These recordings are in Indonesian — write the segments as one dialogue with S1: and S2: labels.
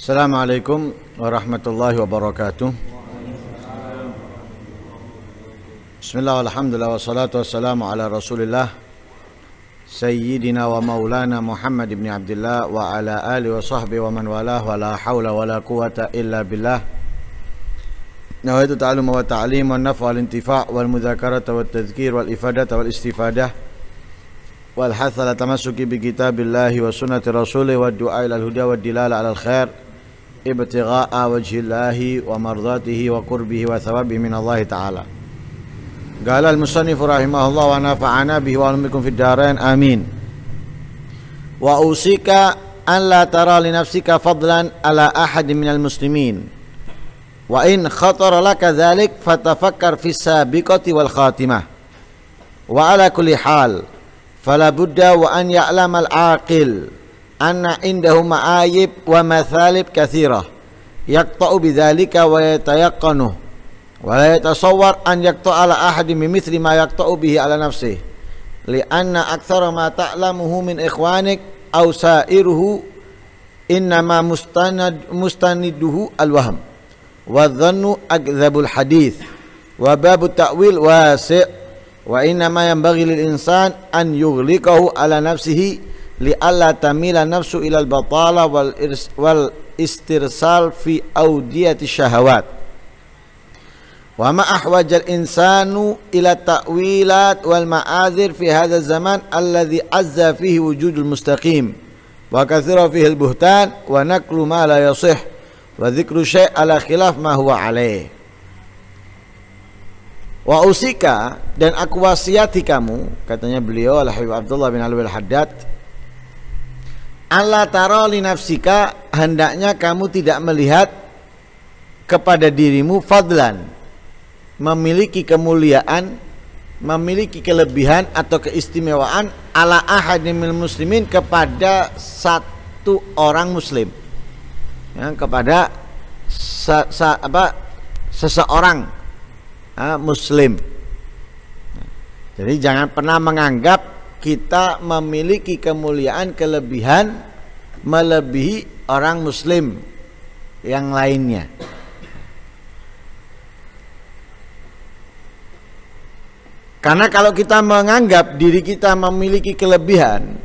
S1: السلام عليكم ورحمة الله وبركاته بسم الله والحمد لله والصلاة والسلام على رسول الله سيدنا ومولانا محمد بن عبد الله وعلى آله وصحبه ومن والاه ولا حول ولا قوة إلا بالله نويت التعلم والتعليم والنفع والانتفاع والمذاكرة والتذكير والإفادة والاستفادة والحث على التمسك بكتاب الله وسنة رسوله والدعاء إلى الهدى والدلالة على الخير ibtigha'a wajhillahi wa mardatihi wa qurbihi wa thawabihi min Allah taala. Qala al-musannif rahimahullah wa nafa'ana bihi wa almikum fid darain amin. Wa usika an la tara li nafsika fadlan ala ahad minal muslimin. Wa in khatara laka dhalik fatafakkar fi sabiqati wal khatimah. Wa ala kulli hal fala budda wa an ya'lamal aqil أن عنده معايب ومثالب كثيرة يقطع بذلك ويتيقنه ولا يتصور أن يقطع على أحد بمثل ما يقطع به على نفسه لأن أكثر ما تعلمه من إخوانك أو سائره إنما مستند مستنده الوهم والظن أكذب الحديث وباب التأويل واسع وإنما ينبغي للإنسان أن يغلقه على نفسه لئلا تميل نفسه إلى البطالة والاسترسال في أودية الشهوات وما أحوج الإنسان إلى التأويلات والمعاذر في هذا الزمان الذي عز فيه وجود المستقيم وكثر فيه البهتان ونقل ما لا يصح وذكر شيء على خلاف ما هو عليه Wa usika dan aku wasiati kamu, katanya beliau Al Habib Abdullah bin Alwi Al Haddad Allah taro linafsika hendaknya kamu tidak melihat kepada dirimu fadlan memiliki kemuliaan memiliki kelebihan atau keistimewaan ala ahadimil muslimin kepada satu orang muslim ya, kepada sa, sa, apa, seseorang ya, muslim jadi jangan pernah menganggap kita memiliki kemuliaan kelebihan melebihi orang muslim yang lainnya. Karena kalau kita menganggap diri kita memiliki kelebihan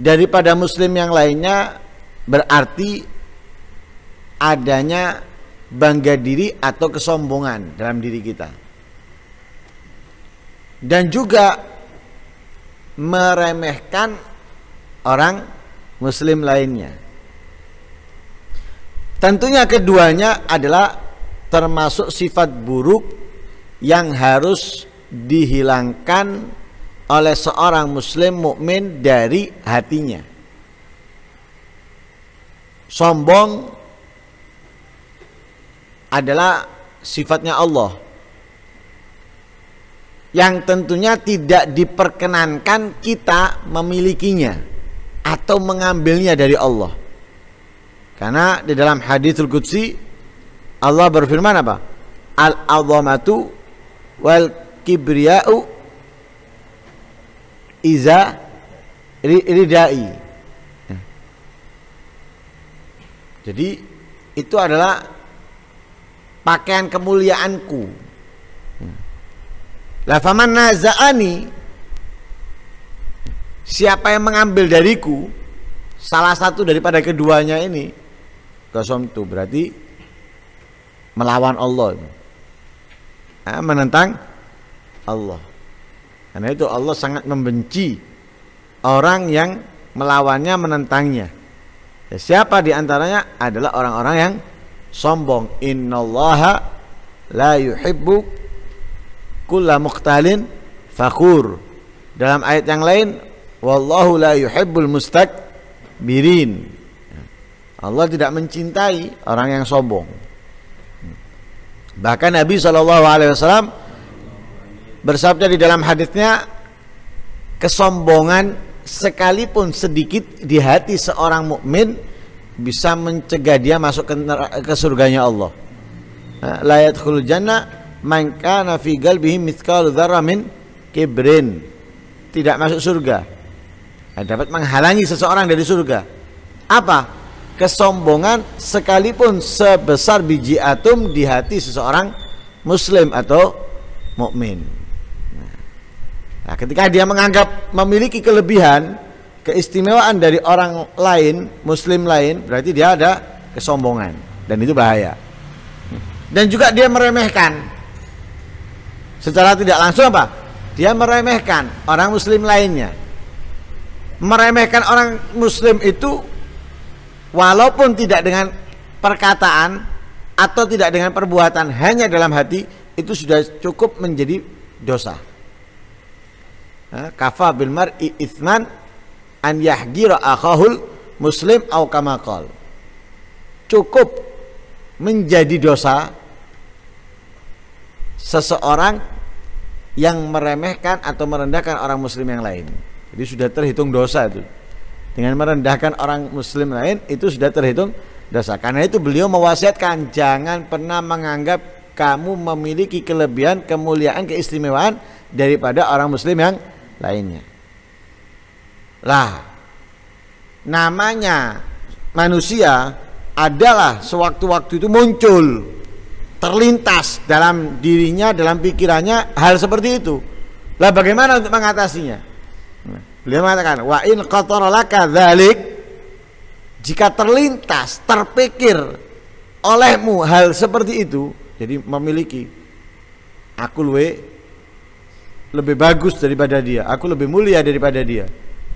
S1: daripada muslim yang lainnya berarti adanya bangga diri atau kesombongan dalam diri kita. Dan juga meremehkan orang muslim lainnya. Tentunya keduanya adalah termasuk sifat buruk yang harus dihilangkan oleh seorang muslim mukmin dari hatinya. Sombong adalah sifatnya Allah yang tentunya tidak diperkenankan kita memilikinya atau mengambilnya dari Allah. Karena di dalam al qudsi Allah berfirman apa? Al-azamatu wal kibriya'u iza ridai. Jadi itu adalah pakaian kemuliaanku lah faman nazaani siapa yang mengambil dariku salah satu daripada keduanya ini kosom itu berarti melawan Allah ah, menentang Allah karena itu Allah sangat membenci orang yang melawannya menentangnya ya, siapa diantaranya adalah orang-orang yang sombong innallaha la yuhibbu kulla muqtalin fakhur. Dalam ayat yang lain, wallahu la yuhibbul mustakbirin. Allah tidak mencintai orang yang sombong. Bahkan Nabi saw bersabda di dalam hadisnya, kesombongan sekalipun sedikit di hati seorang mukmin bisa mencegah dia masuk ke, ke surganya Allah. Nah, Layat jannah man kana fi miskal mithqal dzarra min kibrin tidak masuk surga nah, dapat menghalangi seseorang dari surga apa kesombongan sekalipun sebesar biji atom di hati seseorang muslim atau mukmin nah, nah, ketika dia menganggap memiliki kelebihan keistimewaan dari orang lain muslim lain berarti dia ada kesombongan dan itu bahaya dan juga dia meremehkan secara tidak langsung apa? Dia meremehkan orang muslim lainnya. Meremehkan orang muslim itu walaupun tidak dengan perkataan atau tidak dengan perbuatan, hanya dalam hati itu sudah cukup menjadi dosa. Kafa bil mar'i itsman an yahgira akhahul muslim au kamakol. Cukup menjadi dosa seseorang yang meremehkan atau merendahkan orang muslim yang lain. Jadi sudah terhitung dosa itu. Dengan merendahkan orang muslim lain itu sudah terhitung dosa. Karena itu beliau mewasiatkan jangan pernah menganggap kamu memiliki kelebihan, kemuliaan, keistimewaan daripada orang muslim yang lainnya. Lah, namanya manusia adalah sewaktu-waktu itu muncul terlintas dalam dirinya, dalam pikirannya hal seperti itu. Lah bagaimana untuk mengatasinya? Nah, beliau mengatakan, wa in qataralaka dalik jika terlintas, terpikir olehmu hal seperti itu, jadi memiliki aku luwe lebih bagus daripada dia, aku lebih mulia daripada dia.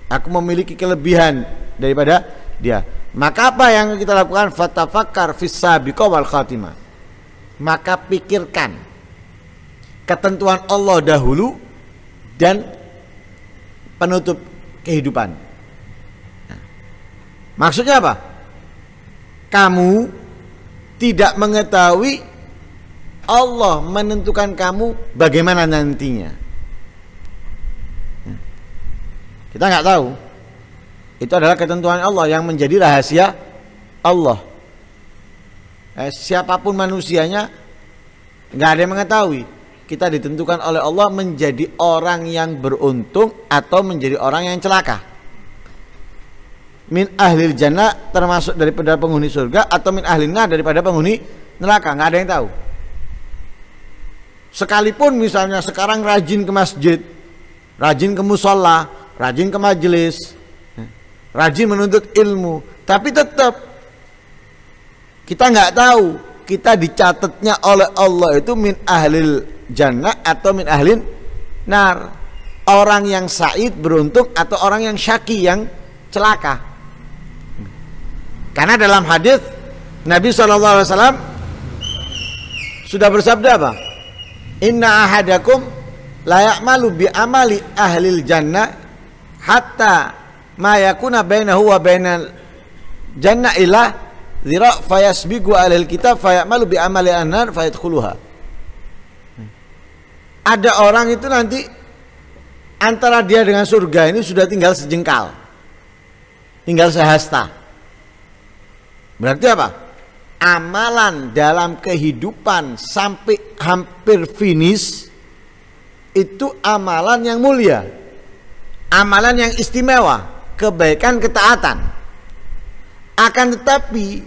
S1: Aku memiliki kelebihan daripada dia. Maka apa yang kita lakukan? Fatafakar fis wal khatimah maka pikirkan ketentuan Allah dahulu dan penutup kehidupan. Nah, maksudnya apa? Kamu tidak mengetahui Allah menentukan kamu bagaimana nantinya. Nah, kita nggak tahu. Itu adalah ketentuan Allah yang menjadi rahasia Allah eh, siapapun manusianya nggak ada yang mengetahui kita ditentukan oleh Allah menjadi orang yang beruntung atau menjadi orang yang celaka min ahli jannah termasuk daripada penghuni surga atau min ahlinah daripada penghuni neraka nggak ada yang tahu sekalipun misalnya sekarang rajin ke masjid rajin ke musola rajin ke majelis eh, rajin menuntut ilmu tapi tetap kita nggak tahu. Kita dicatatnya oleh Allah itu min ahlil jannah atau min ahlin nar. Orang yang said beruntung atau orang yang syaki yang celaka. Karena dalam hadis Nabi saw sudah bersabda apa? Inna ahadakum layak malu bi amali ahlil jannah hatta mayakuna yakuna bainahu wa bainal jannah ilah Zira fayasbigu alil kitab fayamalu bi amali anhar fayadkhuluha. Ada orang itu nanti antara dia dengan surga ini sudah tinggal sejengkal. Tinggal sehasta. Berarti apa? Amalan dalam kehidupan sampai hampir finish itu amalan yang mulia. Amalan yang istimewa, kebaikan, ketaatan. Akan tetapi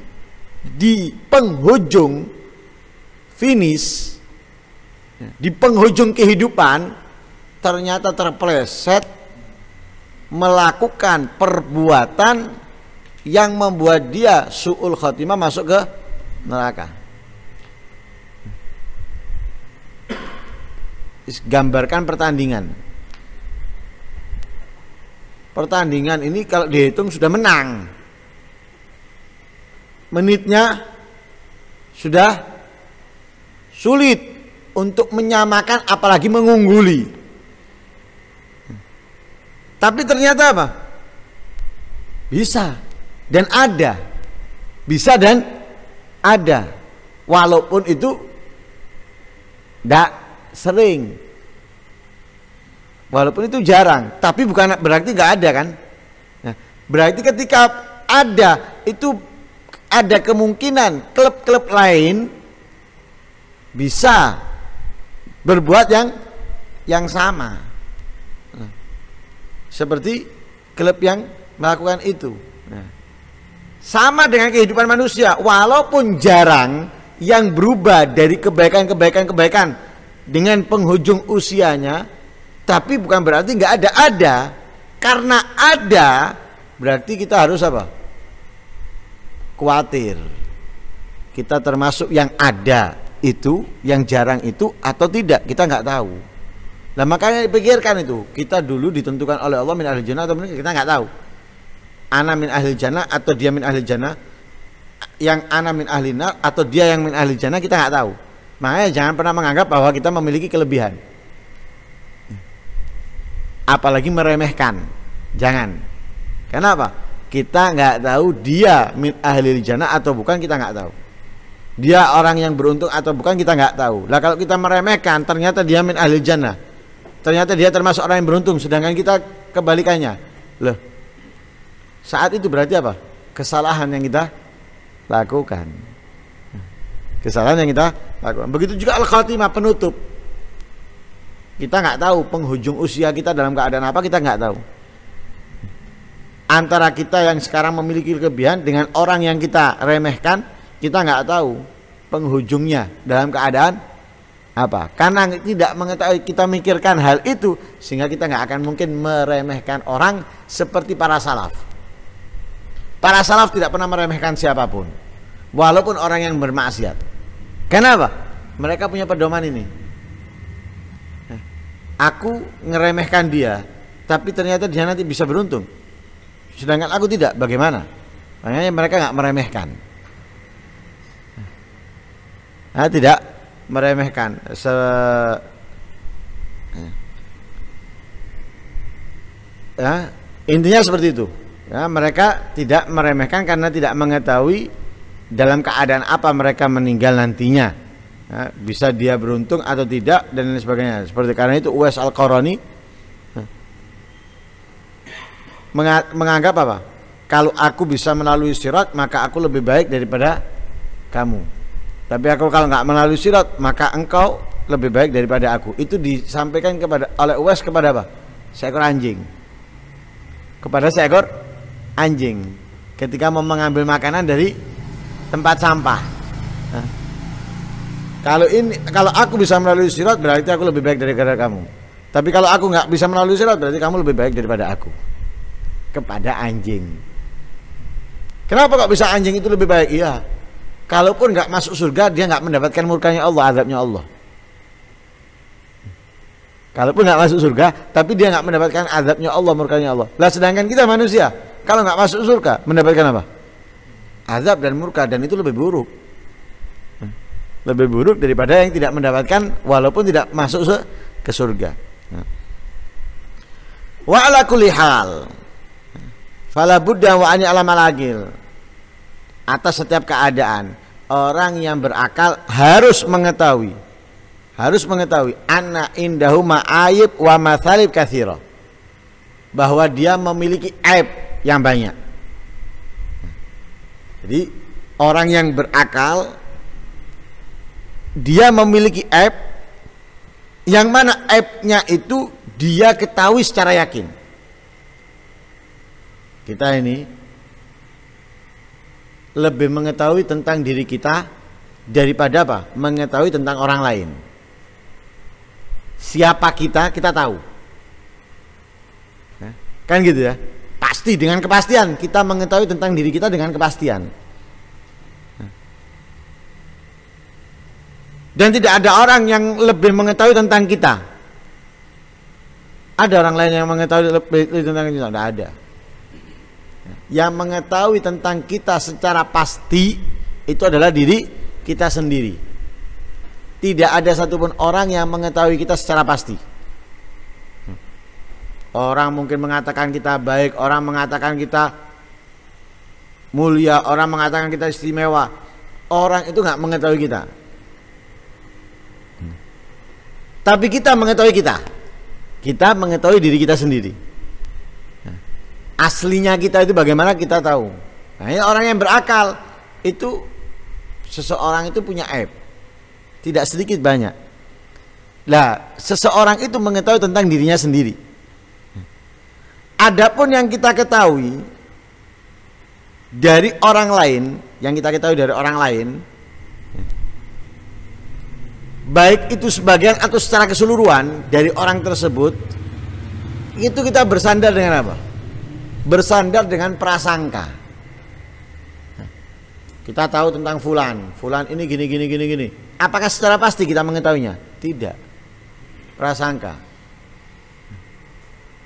S1: di penghujung finish, ya, di penghujung kehidupan, ternyata terpleset melakukan perbuatan yang membuat dia su'ul khotimah masuk ke neraka. Gambarkan pertandingan. Pertandingan ini kalau dihitung sudah menang menitnya sudah sulit untuk menyamakan apalagi mengungguli. Tapi ternyata apa? Bisa dan ada. Bisa dan ada. Walaupun itu tidak sering. Walaupun itu jarang, tapi bukan berarti nggak ada kan? Nah, berarti ketika ada itu ada kemungkinan klub-klub lain bisa berbuat yang yang sama. Seperti klub yang melakukan itu. Sama dengan kehidupan manusia, walaupun jarang yang berubah dari kebaikan-kebaikan-kebaikan dengan penghujung usianya, tapi bukan berarti nggak ada ada. Karena ada, berarti kita harus apa? khawatir kita termasuk yang ada itu yang jarang itu atau tidak kita nggak tahu nah makanya dipikirkan itu kita dulu ditentukan oleh Allah min ahli jannah atau min, kita nggak tahu ana min ahli jannah atau dia min ahli jannah yang ana min ahli nar atau dia yang min ahli jannah kita nggak tahu makanya jangan pernah menganggap bahwa kita memiliki kelebihan apalagi meremehkan jangan kenapa kita nggak tahu dia min ahli jannah atau bukan kita nggak tahu dia orang yang beruntung atau bukan kita nggak tahu lah kalau kita meremehkan ternyata dia min ahli jannah ternyata dia termasuk orang yang beruntung sedangkan kita kebalikannya loh saat itu berarti apa kesalahan yang kita lakukan kesalahan yang kita lakukan begitu juga al-khatimah penutup kita nggak tahu penghujung usia kita dalam keadaan apa kita nggak tahu antara kita yang sekarang memiliki kelebihan dengan orang yang kita remehkan kita nggak tahu penghujungnya dalam keadaan apa karena tidak mengetahui kita mikirkan hal itu sehingga kita nggak akan mungkin meremehkan orang seperti para salaf para salaf tidak pernah meremehkan siapapun walaupun orang yang bermaksiat kenapa mereka punya pedoman ini aku ngeremehkan dia tapi ternyata dia nanti bisa beruntung sedangkan aku tidak bagaimana makanya mereka nggak meremehkan nah, tidak meremehkan Se ya, intinya seperti itu ya, mereka tidak meremehkan karena tidak mengetahui dalam keadaan apa mereka meninggal nantinya ya, bisa dia beruntung atau tidak dan lain sebagainya seperti karena itu US al Qarani menganggap apa? Kalau aku bisa melalui sirat maka aku lebih baik daripada kamu. Tapi aku kalau nggak melalui sirat maka engkau lebih baik daripada aku. Itu disampaikan kepada oleh Uwais kepada apa? Seekor anjing. Kepada seekor anjing ketika mau mengambil makanan dari tempat sampah. Nah, kalau ini kalau aku bisa melalui sirat berarti aku lebih baik daripada kamu. Tapi kalau aku nggak bisa melalui sirat berarti kamu lebih baik daripada aku kepada anjing. Kenapa kok bisa anjing itu lebih baik? Iya. Kalaupun nggak masuk surga, dia nggak mendapatkan murkanya Allah, azabnya Allah. Kalaupun nggak masuk surga, tapi dia nggak mendapatkan azabnya Allah, murkanya Allah. Lah sedangkan kita manusia, kalau nggak masuk surga, mendapatkan apa? Azab dan murka dan itu lebih buruk. Lebih buruk daripada yang tidak mendapatkan walaupun tidak masuk ke surga. Nah. Wa'ala ala Fala buddha wa ani alam alagil. Atas setiap keadaan, orang yang berakal harus mengetahui harus mengetahui anna indahu ma'ayib wa mathalib kathiro bahwa dia memiliki aib yang banyak. Jadi orang yang berakal dia memiliki aib yang mana aibnya itu dia ketahui secara yakin kita ini lebih mengetahui tentang diri kita daripada apa? Mengetahui tentang orang lain. Siapa kita kita tahu. Kan gitu ya. Pasti dengan kepastian kita mengetahui tentang diri kita dengan kepastian. Dan tidak ada orang yang lebih mengetahui tentang kita. Ada orang lain yang mengetahui lebih tentang kita? Tidak ada yang mengetahui tentang kita secara pasti itu adalah diri kita sendiri. Tidak ada satupun orang yang mengetahui kita secara pasti. Orang mungkin mengatakan kita baik, orang mengatakan kita mulia, orang mengatakan kita istimewa. Orang itu nggak mengetahui kita. Tapi kita mengetahui kita. Kita mengetahui diri kita sendiri aslinya kita itu bagaimana kita tahu. Nah, orang yang berakal itu seseorang itu punya aib. Tidak sedikit banyak. Lah, seseorang itu mengetahui tentang dirinya sendiri. Adapun yang kita ketahui dari orang lain, yang kita ketahui dari orang lain, baik itu sebagian atau secara keseluruhan dari orang tersebut, itu kita bersandar dengan apa? bersandar dengan prasangka. kita tahu tentang fulan, fulan ini gini gini gini gini. Apakah secara pasti kita mengetahuinya? Tidak. Prasangka.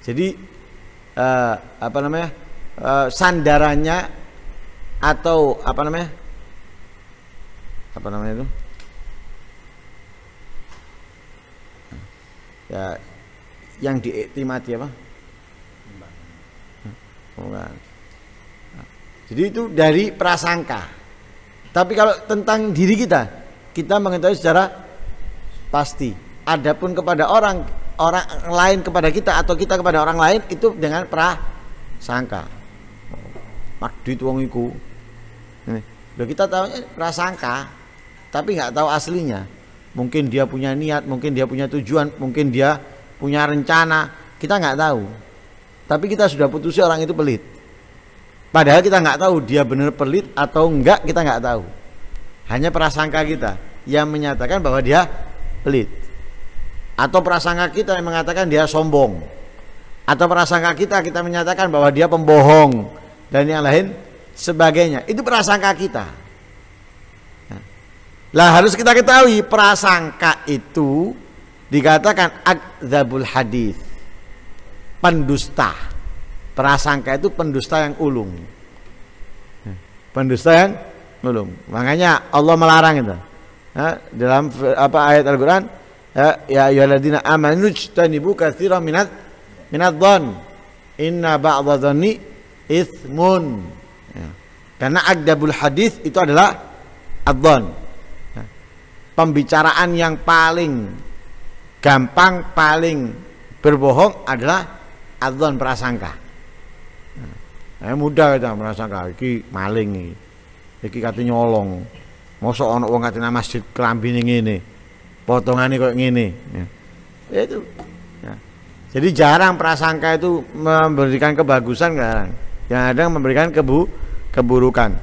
S1: Jadi eh, apa namanya? Eh, sandarannya atau apa namanya? Apa namanya itu? Ya yang diiktimati apa? Jadi itu dari prasangka. Tapi kalau tentang diri kita, kita mengetahui secara pasti. Adapun kepada orang orang lain kepada kita atau kita kepada orang lain itu dengan prasangka. Mak duit wong kita tahu eh, prasangka, tapi nggak tahu aslinya. Mungkin dia punya niat, mungkin dia punya tujuan, mungkin dia punya rencana, kita nggak tahu tapi kita sudah putusi orang itu pelit padahal kita nggak tahu dia benar pelit atau enggak kita nggak tahu hanya prasangka kita yang menyatakan bahwa dia pelit atau prasangka kita yang mengatakan dia sombong atau prasangka kita kita menyatakan bahwa dia pembohong dan yang lain sebagainya itu prasangka kita lah harus kita ketahui prasangka itu dikatakan akzabul hadis pendusta. Prasangka itu pendusta yang ulung. Pendusta yang ulung. Makanya Allah melarang itu. Ya, dalam apa ayat Al-Qur'an ya, ya ayyuhalladzina amanu jtanibu katsiran minat minat dhon inna ba'dha dhanni ithmun ya. karena adabul hadis itu adalah adzan. Ya. pembicaraan yang paling gampang paling berbohong adalah adzon prasangka. Nah, eh mudah kita prasangka iki maling iki. Iki kate nyolong. Mosok ana wong kate masjid klambine ngene. Potongane kok ngene. Ya. ya. Itu. Ya. Jadi jarang prasangka itu memberikan kebagusan jarang. Yang ada memberikan kebu keburukan.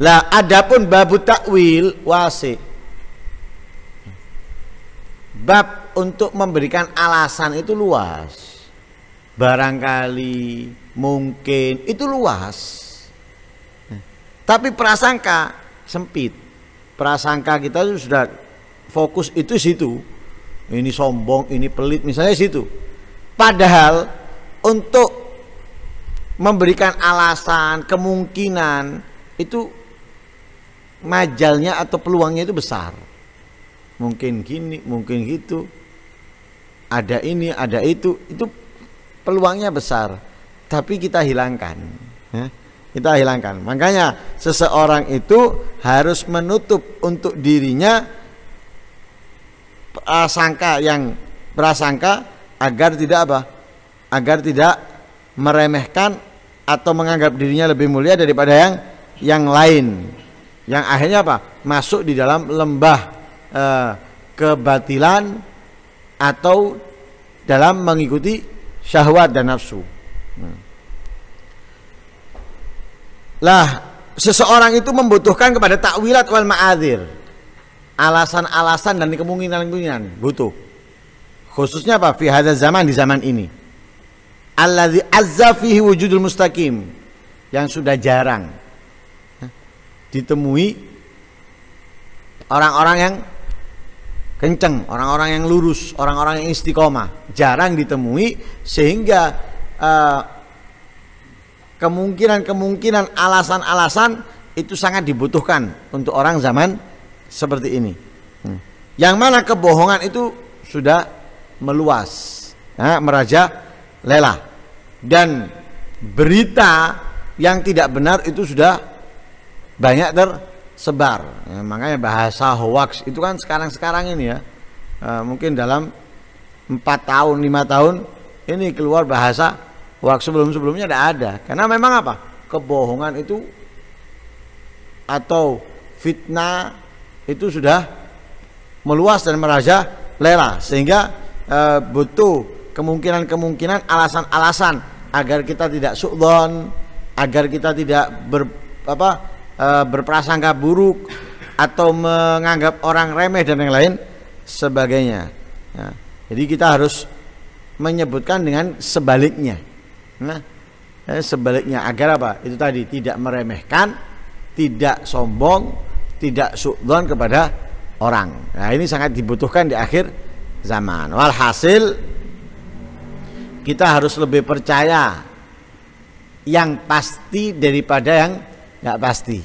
S1: Lah adapun babu takwil wasi. Bab untuk memberikan alasan itu luas barangkali, mungkin itu luas. Tapi prasangka sempit. Prasangka kita itu sudah fokus itu situ. Ini sombong, ini pelit, misalnya situ. Padahal untuk memberikan alasan, kemungkinan itu majalnya atau peluangnya itu besar. Mungkin gini, mungkin gitu. Ada ini, ada itu. Itu peluangnya besar, tapi kita hilangkan. Ya. Kita hilangkan. Makanya seseorang itu harus menutup untuk dirinya prasangka yang prasangka agar tidak apa? Agar tidak meremehkan atau menganggap dirinya lebih mulia daripada yang yang lain. Yang akhirnya apa? Masuk di dalam lembah eh, kebatilan atau dalam mengikuti syahwat dan nafsu. Hmm. Lah, seseorang itu membutuhkan kepada takwilat wal ma'adzir. Alasan-alasan dan kemungkinan-kemungkinan butuh. Khususnya apa? Fi hadza zaman di zaman ini. Alladzi azza fihi wujudul mustaqim yang sudah jarang ditemui orang-orang yang kenceng, orang-orang yang lurus, orang-orang yang istiqomah, jarang ditemui sehingga kemungkinan eh, kemungkinan-kemungkinan alasan-alasan itu sangat dibutuhkan untuk orang zaman seperti ini. Hmm. Yang mana kebohongan itu sudah meluas, nah, meraja lela dan berita yang tidak benar itu sudah banyak ter sebar. Ya, makanya bahasa hoax itu kan sekarang-sekarang ini ya. uh, mungkin dalam empat tahun, lima tahun ini keluar bahasa hoax sebelum-sebelumnya tidak ada. Karena memang apa? Kebohongan itu atau fitnah itu sudah meluas dan meraja lela sehingga e, butuh kemungkinan-kemungkinan alasan-alasan agar kita tidak sukdon agar kita tidak ber apa Eh, berprasangka buruk atau menganggap orang remeh dan yang lain sebagainya. Ya. Jadi kita harus menyebutkan dengan sebaliknya. Nah, eh, sebaliknya agar apa? Itu tadi tidak meremehkan, tidak sombong, tidak sukdon kepada orang. Nah, ini sangat dibutuhkan di akhir zaman. Walhasil kita harus lebih percaya yang pasti daripada yang nggak pasti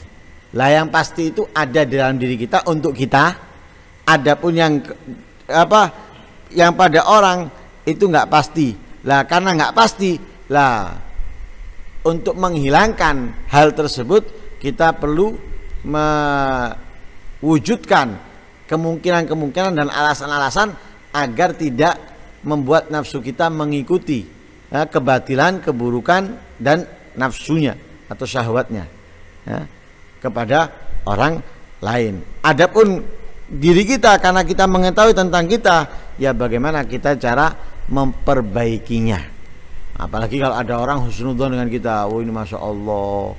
S1: lah yang pasti itu ada di dalam diri kita untuk kita adapun yang apa yang pada orang itu nggak pasti lah karena nggak pasti lah untuk menghilangkan hal tersebut kita perlu mewujudkan kemungkinan-kemungkinan dan alasan-alasan agar tidak membuat nafsu kita mengikuti ya, kebatilan, keburukan dan nafsunya atau syahwatnya ya, kepada orang lain. Adapun diri kita karena kita mengetahui tentang kita, ya bagaimana kita cara memperbaikinya. Apalagi kalau ada orang husnudon dengan kita, oh ini masya Allah,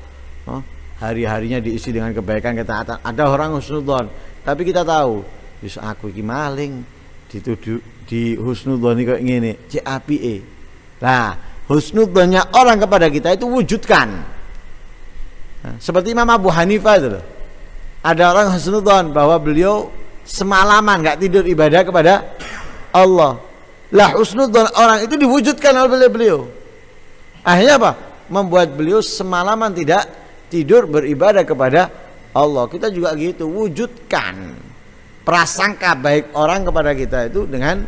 S1: oh, hari-harinya diisi dengan kebaikan kita. Ada orang husnudon, tapi kita tahu, Yus aku ini maling, dituduh di husnudon ini kok ini, CAPE. Nah, husnudonnya orang kepada kita itu wujudkan seperti Imam Abu Hanifah itu loh. Ada orang husnudon bahwa beliau semalaman nggak tidur ibadah kepada Allah. Lah husnudon orang itu diwujudkan oleh beliau. Akhirnya apa? Membuat beliau semalaman tidak tidur beribadah kepada Allah. Kita juga gitu, wujudkan prasangka baik orang kepada kita itu dengan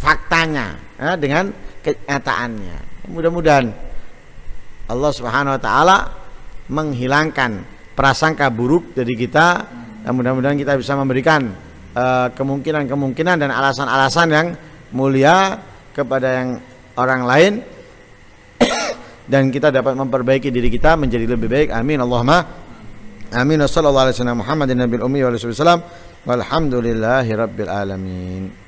S1: faktanya, eh, dengan kenyataannya. Mudah-mudahan Allah Subhanahu wa taala menghilangkan prasangka buruk dari kita dan mudah-mudahan kita bisa memberikan eh, kemungkinan-kemungkinan uh, dan alasan-alasan yang mulia kepada yang orang lain dan kita dapat memperbaiki diri kita menjadi lebih baik amin Allahumma amin Wassalamualaikum warahmatullahi wabarakatuh. Muhammadin